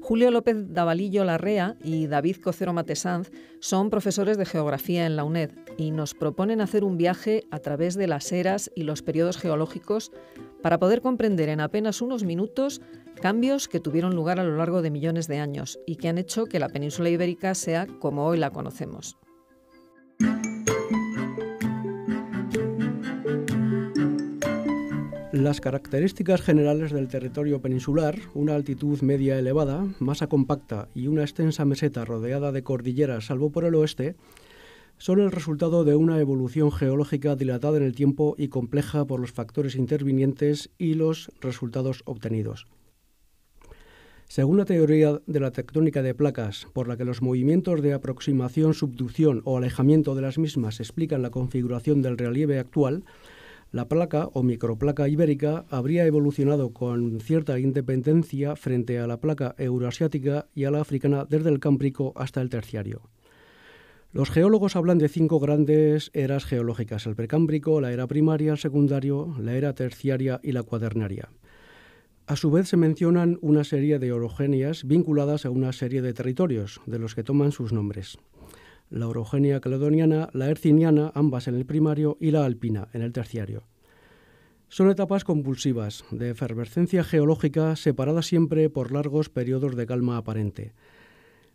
Julio López Davalillo Larrea y David Cocero Matesanz son profesores de geografía en la UNED y nos proponen hacer un viaje a través de las eras y los periodos geológicos para poder comprender en apenas unos minutos cambios que tuvieron lugar a lo largo de millones de años y que han hecho que la península ibérica sea como hoy la conocemos. Las características generales del territorio peninsular, una altitud media elevada, masa compacta y una extensa meseta rodeada de cordilleras salvo por el oeste, son el resultado de una evolución geológica dilatada en el tiempo y compleja por los factores intervinientes y los resultados obtenidos. Según la teoría de la tectónica de placas, por la que los movimientos de aproximación, subducción o alejamiento de las mismas explican la configuración del relieve actual, la placa o microplaca ibérica habría evolucionado con cierta independencia frente a la placa euroasiática y a la africana desde el Cámbrico hasta el Terciario. Los geólogos hablan de cinco grandes eras geológicas, el precámbrico, la era primaria, el secundario, la era terciaria y la cuaternaria. A su vez se mencionan una serie de orogenias vinculadas a una serie de territorios, de los que toman sus nombres la orogenia caledoniana, la erciniana, ambas en el primario, y la alpina en el terciario. Son etapas compulsivas, de efervescencia geológica ...separadas siempre por largos periodos de calma aparente.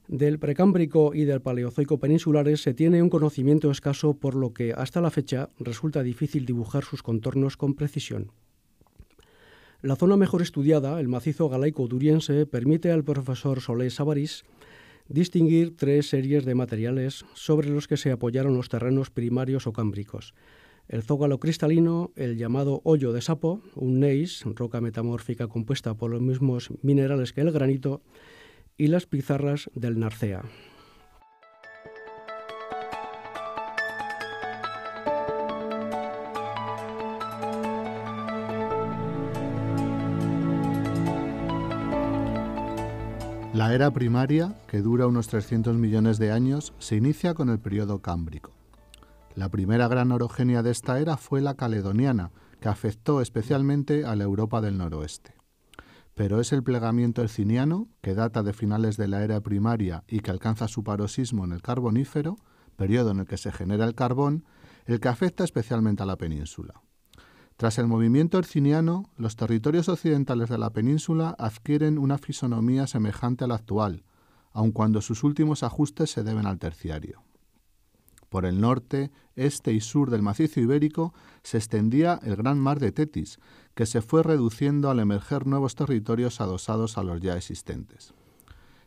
Del precámbrico y del paleozoico peninsulares se tiene un conocimiento escaso, por lo que hasta la fecha resulta difícil dibujar sus contornos con precisión. La zona mejor estudiada, el macizo galaico duriense, permite al profesor Solé Sabarís distinguir tres series de materiales sobre los que se apoyaron los terrenos primarios o cámbricos. El zócalo cristalino, el llamado hoyo de sapo, un neis, roca metamórfica compuesta por los mismos minerales que el granito, y las pizarras del Narcea. La era primaria, que dura unos 300 millones de años, se inicia con el periodo cámbrico. La primera gran orogenia de esta era fue la caledoniana, que afectó especialmente a la Europa del noroeste. Pero es el plegamiento erciniano, que data de finales de la era primaria y que alcanza su paroxismo en el carbonífero, periodo en el que se genera el carbón, el que afecta especialmente a la península. Tras el movimiento herciniano, los territorios occidentales de la península adquieren una fisonomía semejante a la actual, aun cuando sus últimos ajustes se deben al terciario. Por el norte, este y sur del macizo ibérico se extendía el gran mar de Tetis, que se fue reduciendo al emerger nuevos territorios adosados a los ya existentes.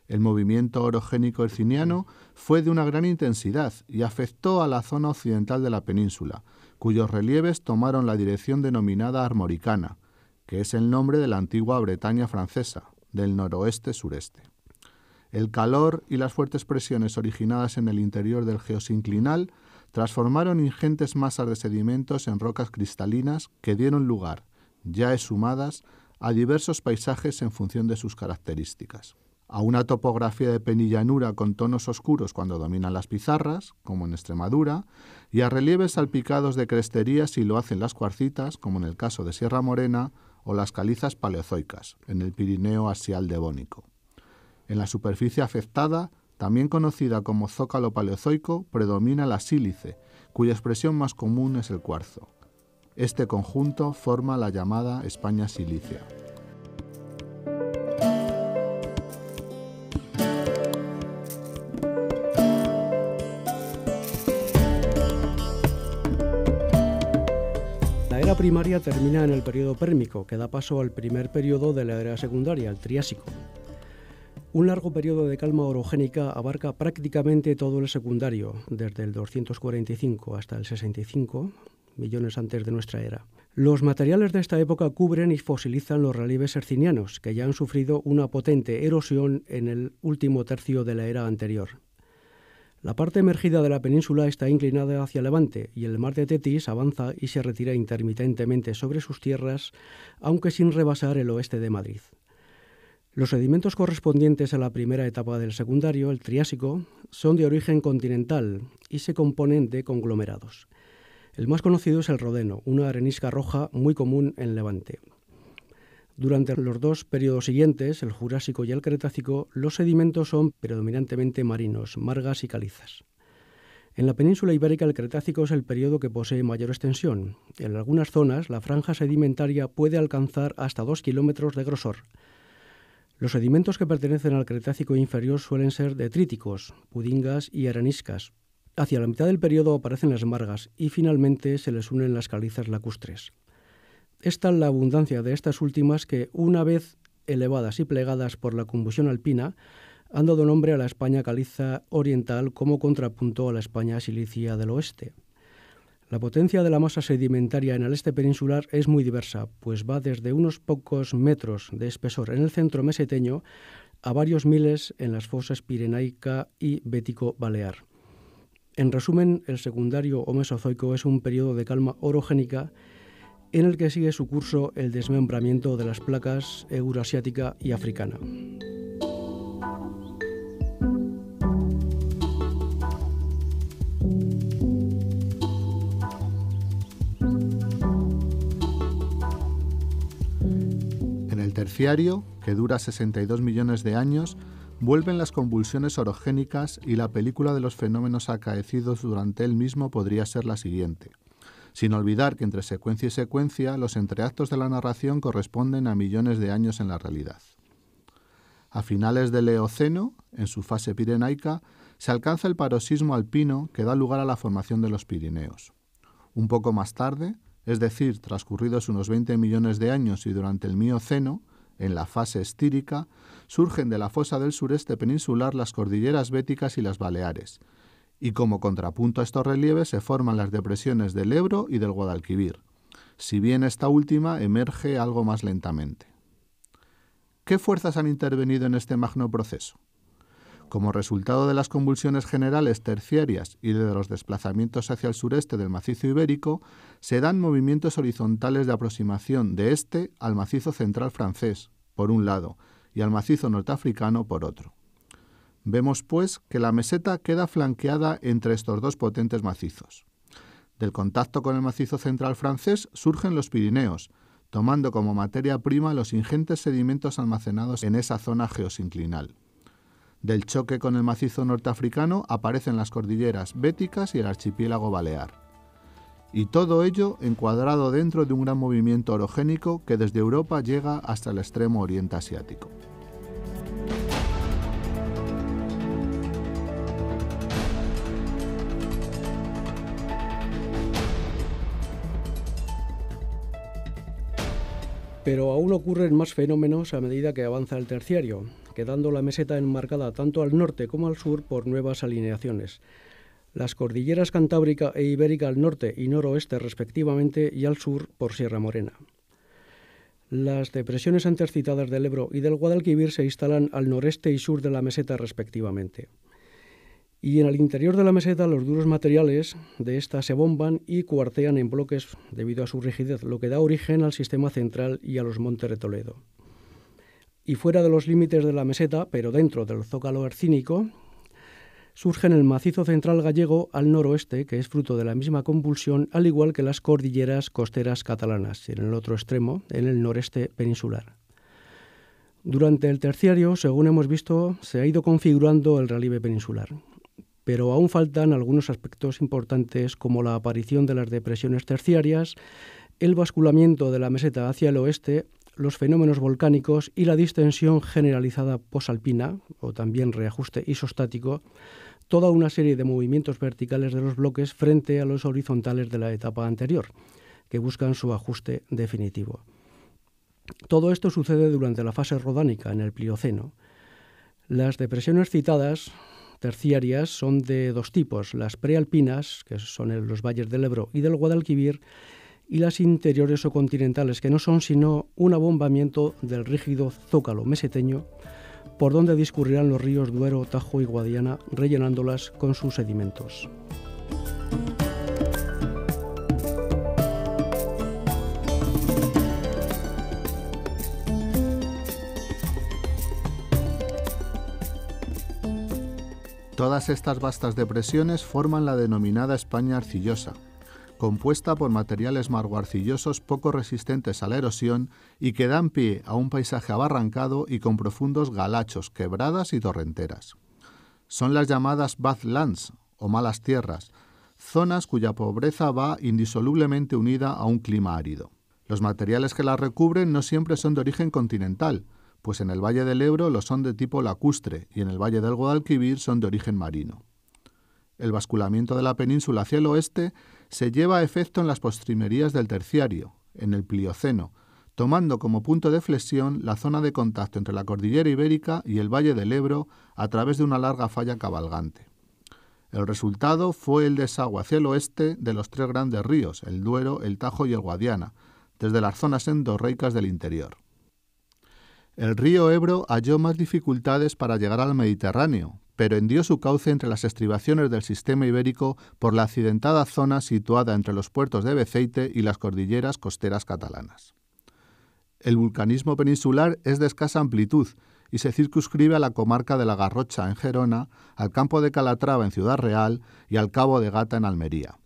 El movimiento orogénico herciniano fue de una gran intensidad y afectó a la zona occidental de la península, cuyos relieves tomaron la dirección denominada armoricana, que es el nombre de la antigua Bretaña francesa, del noroeste-sureste. El calor y las fuertes presiones originadas en el interior del geosinclinal transformaron ingentes masas de sedimentos en rocas cristalinas que dieron lugar, ya exhumadas, a diversos paisajes en función de sus características a una topografía de penillanura con tonos oscuros cuando dominan las pizarras, como en Extremadura, y a relieves salpicados de cresterías si lo hacen las cuarcitas, como en el caso de Sierra Morena, o las calizas paleozoicas, en el Pirineo Asial Devónico. En la superficie afectada, también conocida como zócalo paleozoico, predomina la sílice, cuya expresión más común es el cuarzo. Este conjunto forma la llamada España silícea. primaria termina en el periodo pérmico, que da paso al primer periodo de la era secundaria, el Triásico. Un largo periodo de calma orogénica abarca prácticamente todo el secundario, desde el 245 hasta el 65, millones antes de nuestra era. Los materiales de esta época cubren y fosilizan los relieves hercinianos, que ya han sufrido una potente erosión en el último tercio de la era anterior. La parte emergida de la península está inclinada hacia levante y el mar de Tetis avanza y se retira intermitentemente sobre sus tierras, aunque sin rebasar el oeste de Madrid. Los sedimentos correspondientes a la primera etapa del secundario, el Triásico, son de origen continental y se componen de conglomerados. El más conocido es el rodeno, una arenisca roja muy común en Levante. Durante los dos periodos siguientes, el Jurásico y el Cretácico, los sedimentos son predominantemente marinos, margas y calizas. En la península ibérica el Cretácico es el periodo que posee mayor extensión. En algunas zonas la franja sedimentaria puede alcanzar hasta 2 kilómetros de grosor. Los sedimentos que pertenecen al Cretácico inferior suelen ser detríticos, pudingas y areniscas. Hacia la mitad del periodo aparecen las margas y finalmente se les unen las calizas lacustres. Es tal la abundancia de estas últimas que, una vez elevadas y plegadas por la combustión alpina, han dado nombre a la España caliza oriental como contrapunto a la España silicia del oeste. La potencia de la masa sedimentaria en el este peninsular es muy diversa, pues va desde unos pocos metros de espesor en el centro meseteño a varios miles en las fosas pirenaica y bético-balear. En resumen, el secundario o mesozoico es un periodo de calma orogénica en el que sigue su curso el desmembramiento de las placas euroasiática y africana. En el terciario, que dura 62 millones de años, vuelven las convulsiones orogénicas y la película de los fenómenos acaecidos durante él mismo podría ser la siguiente sin olvidar que entre secuencia y secuencia los entreactos de la narración corresponden a millones de años en la realidad. A finales del Eoceno, en su fase pirenaica, se alcanza el paroxismo alpino que da lugar a la formación de los Pirineos. Un poco más tarde, es decir, transcurridos unos 20 millones de años y durante el Mioceno, en la fase estírica, surgen de la fosa del sureste peninsular las cordilleras béticas y las Baleares, y como contrapunto a estos relieves se forman las depresiones del Ebro y del Guadalquivir, si bien esta última emerge algo más lentamente. ¿Qué fuerzas han intervenido en este magno proceso? Como resultado de las convulsiones generales terciarias y de los desplazamientos hacia el sureste del macizo ibérico, se dan movimientos horizontales de aproximación de este al macizo central francés, por un lado, y al macizo norteafricano, por otro. Vemos, pues, que la meseta queda flanqueada entre estos dos potentes macizos. Del contacto con el macizo central francés surgen los Pirineos, tomando como materia prima los ingentes sedimentos almacenados en esa zona geosinclinal. Del choque con el macizo norteafricano aparecen las cordilleras béticas y el archipiélago balear. Y todo ello encuadrado dentro de un gran movimiento orogénico que desde Europa llega hasta el extremo oriente asiático. Pero aún ocurren más fenómenos a medida que avanza el terciario, quedando la meseta enmarcada tanto al norte como al sur por nuevas alineaciones. Las cordilleras cantábrica e ibérica al norte y noroeste respectivamente y al sur por Sierra Morena. Las depresiones antes del Ebro y del Guadalquivir se instalan al noreste y sur de la meseta respectivamente. Y en el interior de la meseta los duros materiales de ésta se bomban y cuartean en bloques debido a su rigidez, lo que da origen al sistema central y a los montes de Toledo. Y fuera de los límites de la meseta, pero dentro del zócalo arcínico, surgen el macizo central gallego al noroeste, que es fruto de la misma convulsión, al igual que las cordilleras costeras catalanas, en el otro extremo, en el noreste peninsular. Durante el terciario, según hemos visto, se ha ido configurando el relieve peninsular pero aún faltan algunos aspectos importantes como la aparición de las depresiones terciarias, el basculamiento de la meseta hacia el oeste, los fenómenos volcánicos y la distensión generalizada posalpina, o también reajuste isostático, toda una serie de movimientos verticales de los bloques frente a los horizontales de la etapa anterior, que buscan su ajuste definitivo. Todo esto sucede durante la fase rodánica en el Plioceno. Las depresiones citadas terciarias son de dos tipos, las prealpinas, que son los valles del Ebro y del Guadalquivir, y las interiores o continentales, que no son sino un abombamiento del rígido zócalo meseteño, por donde discurrirán los ríos Duero, Tajo y Guadiana, rellenándolas con sus sedimentos. Todas estas vastas depresiones forman la denominada España arcillosa, compuesta por materiales margoarcillosos poco resistentes a la erosión y que dan pie a un paisaje abarrancado y con profundos galachos, quebradas y torrenteras. Son las llamadas badlands o malas tierras, zonas cuya pobreza va indisolublemente unida a un clima árido. Los materiales que las recubren no siempre son de origen continental, pues en el Valle del Ebro los son de tipo lacustre y en el Valle del Guadalquivir son de origen marino. El basculamiento de la península hacia el oeste se lleva a efecto en las postrimerías del Terciario, en el Plioceno, tomando como punto de flexión la zona de contacto entre la cordillera ibérica y el Valle del Ebro a través de una larga falla cabalgante. El resultado fue el desagüe hacia el oeste de los tres grandes ríos, el Duero, el Tajo y el Guadiana, desde las zonas endorreicas del interior. El río Ebro halló más dificultades para llegar al Mediterráneo, pero hendió su cauce entre las estribaciones del sistema ibérico por la accidentada zona situada entre los puertos de Beceite y las cordilleras costeras catalanas. El vulcanismo peninsular es de escasa amplitud y se circunscribe a la comarca de la Garrocha en Gerona, al campo de Calatrava en Ciudad Real y al cabo de Gata en Almería.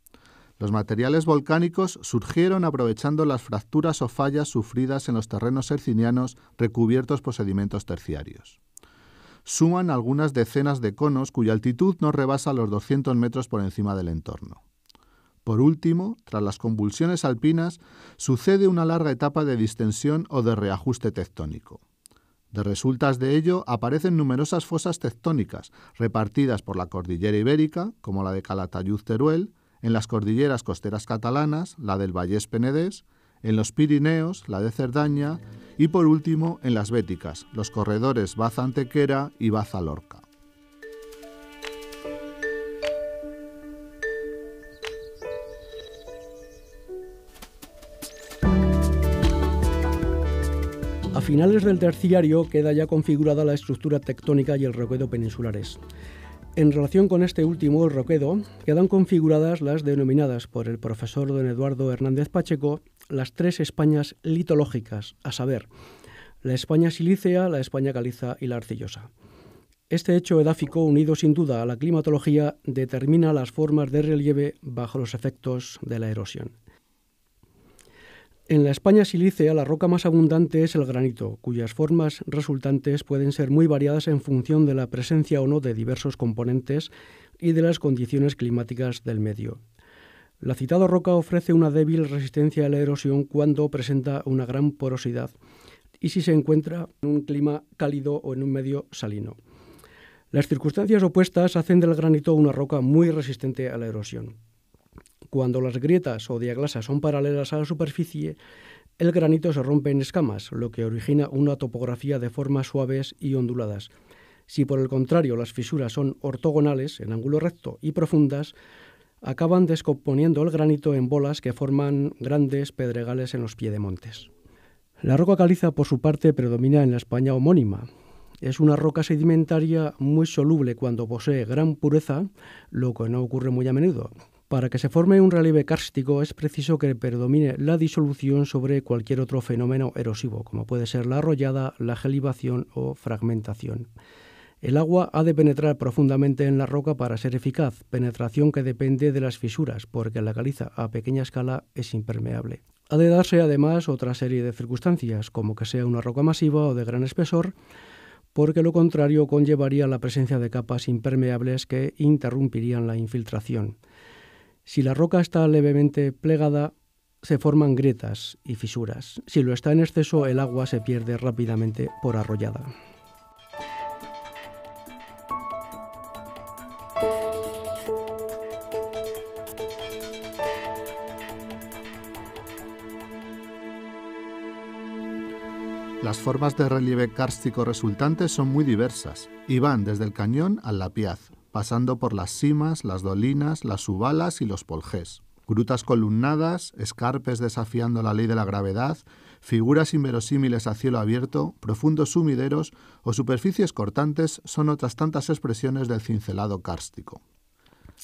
Los materiales volcánicos surgieron aprovechando las fracturas o fallas sufridas en los terrenos hercinianos recubiertos por sedimentos terciarios. Suman algunas decenas de conos cuya altitud no rebasa los 200 metros por encima del entorno. Por último, tras las convulsiones alpinas, sucede una larga etapa de distensión o de reajuste tectónico. De resultas de ello aparecen numerosas fosas tectónicas repartidas por la cordillera ibérica, como la de Calatayud-Teruel, en las cordilleras costeras catalanas, la del Vallés Penedés, en los Pirineos, la de Cerdaña y por último en las Béticas, los corredores Baza Antequera y Baza Lorca. A finales del terciario queda ya configurada la estructura tectónica y el recuedo peninsulares. En relación con este último, roquedo, quedan configuradas las denominadas por el profesor don Eduardo Hernández Pacheco las tres Españas litológicas, a saber, la España silícea, la España caliza y la arcillosa. Este hecho edáfico, unido sin duda a la climatología, determina las formas de relieve bajo los efectos de la erosión. En la España silícea, la roca más abundante es el granito, cuyas formas resultantes pueden ser muy variadas en función de la presencia o no de diversos componentes y de las condiciones climáticas del medio. La citada roca ofrece una débil resistencia a la erosión cuando presenta una gran porosidad y si se encuentra en un clima cálido o en un medio salino. Las circunstancias opuestas hacen del granito una roca muy resistente a la erosión. Cuando las grietas o diaglasas son paralelas a la superficie, el granito se rompe en escamas, lo que origina una topografía de formas suaves y onduladas. Si por el contrario las fisuras son ortogonales, en ángulo recto y profundas, acaban descomponiendo el granito en bolas que forman grandes pedregales en los piedemontes. La roca caliza, por su parte, predomina en la España homónima. Es una roca sedimentaria muy soluble cuando posee gran pureza, lo que no ocurre muy a menudo. Para que se forme un relieve kárstico es preciso que predomine la disolución sobre cualquier otro fenómeno erosivo, como puede ser la arrollada, la gelivación o fragmentación. El agua ha de penetrar profundamente en la roca para ser eficaz, penetración que depende de las fisuras, porque la caliza a pequeña escala es impermeable. Ha de darse además otra serie de circunstancias, como que sea una roca masiva o de gran espesor, porque lo contrario conllevaría la presencia de capas impermeables que interrumpirían la infiltración. Si la roca está levemente plegada, se forman grietas y fisuras. Si lo está en exceso, el agua se pierde rápidamente por arrollada. Las formas de relieve kárstico resultantes son muy diversas y van desde el cañón al lapiaz, pasando por las cimas, las dolinas, las subalas y los poljes. Grutas columnadas, escarpes desafiando la ley de la gravedad, figuras inverosímiles a cielo abierto, profundos sumideros o superficies cortantes son otras tantas expresiones del cincelado kárstico.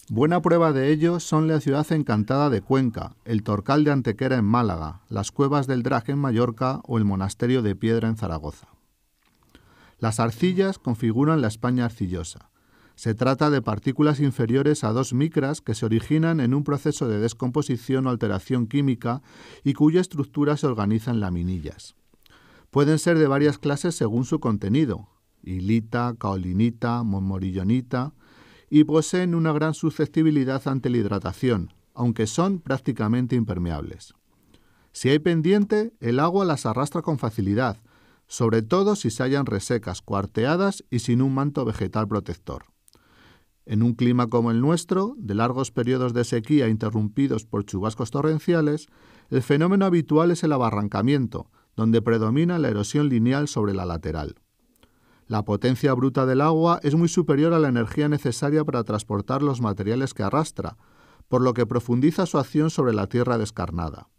Buena prueba de ello son la ciudad encantada de Cuenca, el Torcal de Antequera en Málaga, las cuevas del Drag en Mallorca o el monasterio de Piedra en Zaragoza. Las arcillas configuran la España arcillosa. Se trata de partículas inferiores a dos micras que se originan en un proceso de descomposición o alteración química y cuya estructura se organiza en laminillas. Pueden ser de varias clases según su contenido, hilita, caolinita, monmorillonita y poseen una gran susceptibilidad ante la hidratación, aunque son prácticamente impermeables. Si hay pendiente, el agua las arrastra con facilidad, sobre todo si se hallan resecas, cuarteadas y sin un manto vegetal protector. En un clima como el nuestro, de largos periodos de sequía interrumpidos por chubascos torrenciales, el fenómeno habitual es el abarrancamiento, donde predomina la erosión lineal sobre la lateral. La potencia bruta del agua es muy superior a la energía necesaria para transportar los materiales que arrastra, por lo que profundiza su acción sobre la tierra descarnada.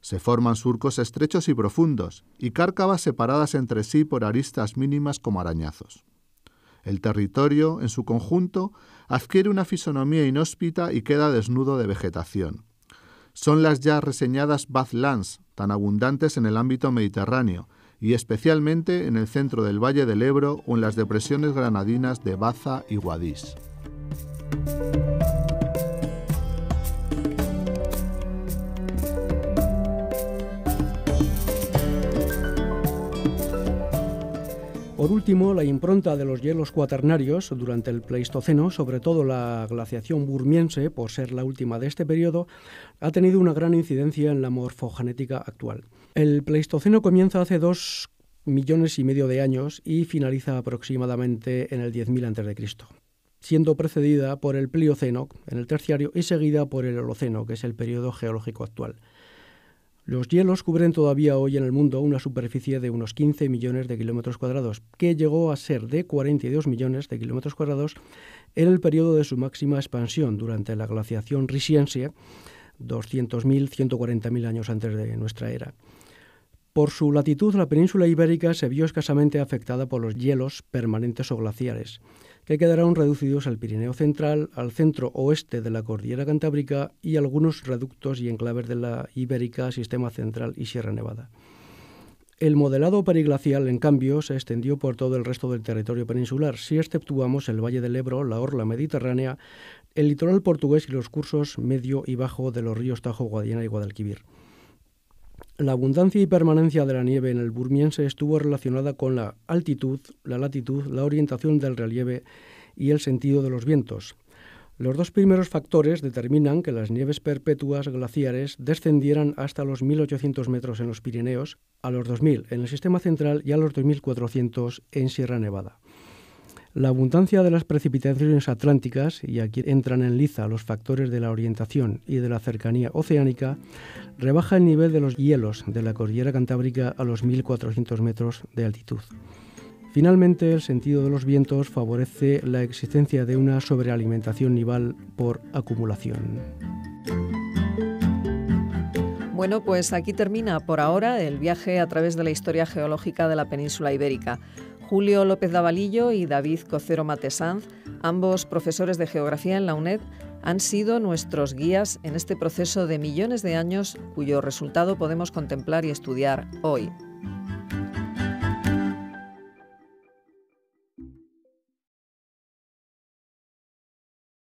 Se forman surcos estrechos y profundos, y cárcavas separadas entre sí por aristas mínimas como arañazos. El territorio, en su conjunto, adquiere una fisonomía inhóspita y queda desnudo de vegetación. Son las ya reseñadas Lands, tan abundantes en el ámbito mediterráneo, y especialmente en el centro del Valle del Ebro o en las depresiones granadinas de Baza y Guadix. Por último, la impronta de los hielos cuaternarios durante el Pleistoceno, sobre todo la glaciación burmiense, por ser la última de este periodo, ha tenido una gran incidencia en la morfogenética actual. El Pleistoceno comienza hace dos millones y medio de años y finaliza aproximadamente en el 10.000 a.C., siendo precedida por el Plioceno en el Terciario y seguida por el Holoceno, que es el periodo geológico actual. Los hielos cubren todavía hoy en el mundo una superficie de unos 15 millones de kilómetros cuadrados, que llegó a ser de 42 millones de kilómetros cuadrados en el periodo de su máxima expansión durante la glaciación risiense, 200.000, 140.000 años antes de nuestra era. Por su latitud, la península ibérica se vio escasamente afectada por los hielos permanentes o glaciares que quedaron reducidos al Pirineo Central, al centro oeste de la cordillera Cantábrica y algunos reductos y enclaves de la Ibérica, Sistema Central y Sierra Nevada. El modelado periglacial, en cambio, se extendió por todo el resto del territorio peninsular, si exceptuamos el Valle del Ebro, la Orla Mediterránea, el litoral portugués y los cursos medio y bajo de los ríos Tajo, Guadiana y Guadalquivir. La abundancia y permanencia de la nieve en el Burmiense estuvo relacionada con la altitud, la latitud, la orientación del relieve y el sentido de los vientos. Los dos primeros factores determinan que las nieves perpetuas glaciares descendieran hasta los 1800 metros en los Pirineos, a los 2000 en el Sistema Central y a los 2400 en Sierra Nevada. La abundancia de las precipitaciones atlánticas, y aquí entran en liza los factores de la orientación y de la cercanía oceánica, rebaja el nivel de los hielos de la cordillera cantábrica a los 1.400 metros de altitud. Finalmente, el sentido de los vientos favorece la existencia de una sobrealimentación nival por acumulación. Bueno, pues aquí termina por ahora el viaje a través de la historia geológica de la península ibérica. Julio López Davalillo y David Cocero Matesanz, ambos profesores de geografía en la UNED, han sido nuestros guías en este proceso de millones de años cuyo resultado podemos contemplar y estudiar hoy.